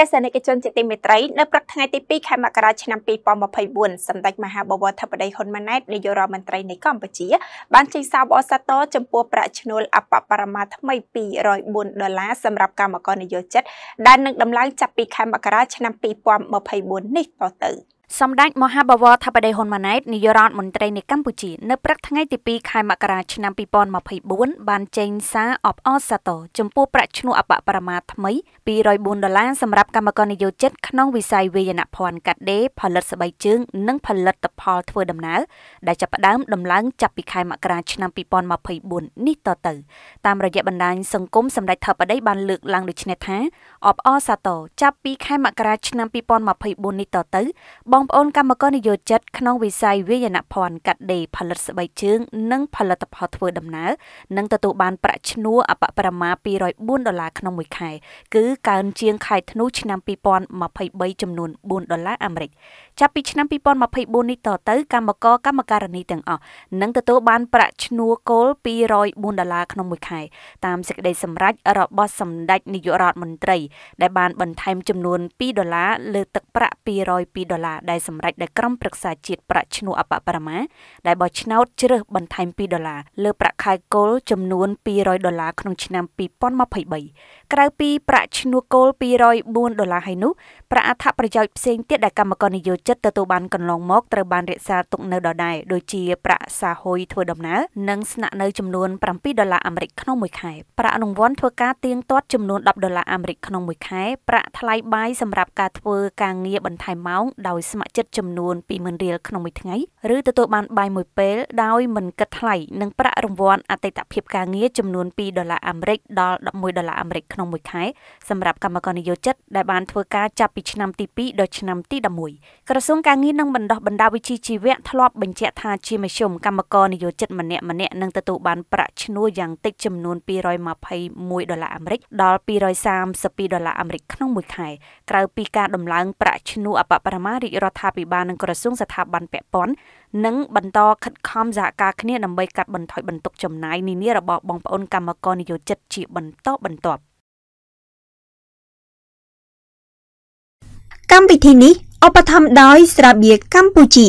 ទេសនិកជនជាទីមេត្រីនៅព្រឹកថ្ងៃទី2ខែមករាឆ្នាំ2024សម្ដេចមហាបវរធិបតីហ៊ុនម៉ាណែតនាយករដ្ឋមន្ត្រីនៃកម្ពុជា បានចេញសារអសតចំពោះប្រាក់ឈ្នួលអបបរមាថ្មី204ដុល្លារសម្រាប់កម្មករនិយោជិតដែលនឹងដំឡើងចាប់ពីខែមករាឆ្នាំ2024នេះតទៅ។សម្ដេចមហាបវរធិបតីហ៊ុនម៉ាណែតនាយរដ្ឋមន្ត្រីនៃកម្ពុជានៅព្រឹកថ្ងៃទី2ខែមករាឆ្នាំ2024បានចេញសារអបអរសាទរចំពោះប្រាក់ឈ្នួលអបបរមាថ្មី204ដុល្លារសម្រាប់កម្មករនិយោជិតក្នុងវិស័យវាយនភ័ណ្ឌកាត់ដេរផលិតស្បែកជើងនិងផលិតផលធ្វើដំណើរដែលចាប់ផ្ដើមដំឡើងចាប់ពីខែមករាឆ្នាំ2024នេះតទៅតាមរយៈបណ្ដាញសង្គមសម្ដេចធិបតីបានលើកឡើងដូចនេះថាអបអរសាទរចាប់ពីខែមករាឆ្នាំ2024នេះតទៅបងបងប្អូនកម្មករនិយោជិត ក្នុងវិស័យវាយនភ័ណ្ឌកាត់ដេរផលិតស្បែកជើងនិងផលិតផលធ្វើដំណើរនឹងទទួលបានប្រាក់ឈ្នួលអបប្រមាណ204ដុល្លារក្នុងមួយខែគឺកើនជាងខែធ្នូឆ្នាំ2023ចំនួន4ដុល្លារអាមេរិកចាប់ពីឆ្នាំ2024នេះតទៅ កម្មករកម្មការិនីទាំងអស់នឹងទទួលបានប្រាក់ឈ្នួលគោល204ដុល្លារក្នុងមួយខែតាមសេចក្តីសម្រេចរបស់សម្ដេចនាយករដ្ឋមន្ត្រីដែលបានបន្ថែមចំនួន2ដុល្លារលើទឹកប្រាក់202ដុល្លារដែលសម្រេចដោយក្រុមប្រឹក្សាជាតិប្រាក់ឈ្នួលអបបរមា ដែលបោះឆ្នោតជ្រើសបន្ថែម2ដុល្លារលើប្រាក់ខែគោលចំនួន200ដុល្លារក្នុងឆ្នាំ2023ក្រៅពីប្រាក់ឈ្នួលគោល204ដុល្លារហើយនោះប្រាក់អត្ថប្រយោជន៍ផ្សេងទៀតដែលគណៈកម្មការនយោជិតទទួលបានកន្លងមកត្រូវបានរក្សាទុកនៅដដែលដូចជាប្រាក់សាហុយធ្វើដំណើរនិងស្នាក់នៅចំនួន7ដុល្លារអាមេរិកក្នុងមួយខែប្រាក់រង្វាន់ធ្វើការទៀងទាត់ចំនួន10ដុល្លារអាមេរិកក្នុងមួយខែប្រាក់ថ្លៃបាយសម្រាប់ការធ្វើការងារបន្ថែមម៉ោង ដោយស្មម័គ្រចិត្តចំនួន20,000រៀលក្នុងមួយថ្ងៃឬទទួលបានបាយមួយពេល ដោយមិនគិតថ្លៃនិងប្រាក់រង្វាន់អតីតភាពការងារចំនួន2ដុល្លារអាមេរិកដល់11ដុល្លារអាមេរិកក្នុងមួយខែសម្រាប់កម្មករនិយោជិតដែលបានធ្វើការចាប់ពីឆ្នាំទី2ដល់ឆ្នាំទី11ក្រសួងការងារនិងបណ្ដុះបណ្ដាលវិជ្ជាជីវៈធ្លាប់បញ្ជាក់ថាជាមធ្យមកម្មករនិយោជិតម្នាក់ម្នាក់នឹងទទួលបានប្រាក់ឈ្នួលយ៉ាងតិចចំនួន221ដុល្លារអាមេរិកដល់232ដុល្លារអាមេរិកក្នុងមួយខែក្រៅពីការដំឡើងប្រាក់ឈ្នួលអបបរមារីករដ្ឋាភិបាលនិងក្រសួងស្ថាប័នពាក់ព័ន្ធនឹងបន្តខិតខំសហការគ្នាដើម្បីកាត់បន្ថយបន្ទុកចំណាយនានារបស់បងប្អូនកម្មករនិយោជិតជាបន្តបន្ទាប់កម្មវិធីនេះឧបត្ថម្ភដោយស្រាបៀរកម្ពុជា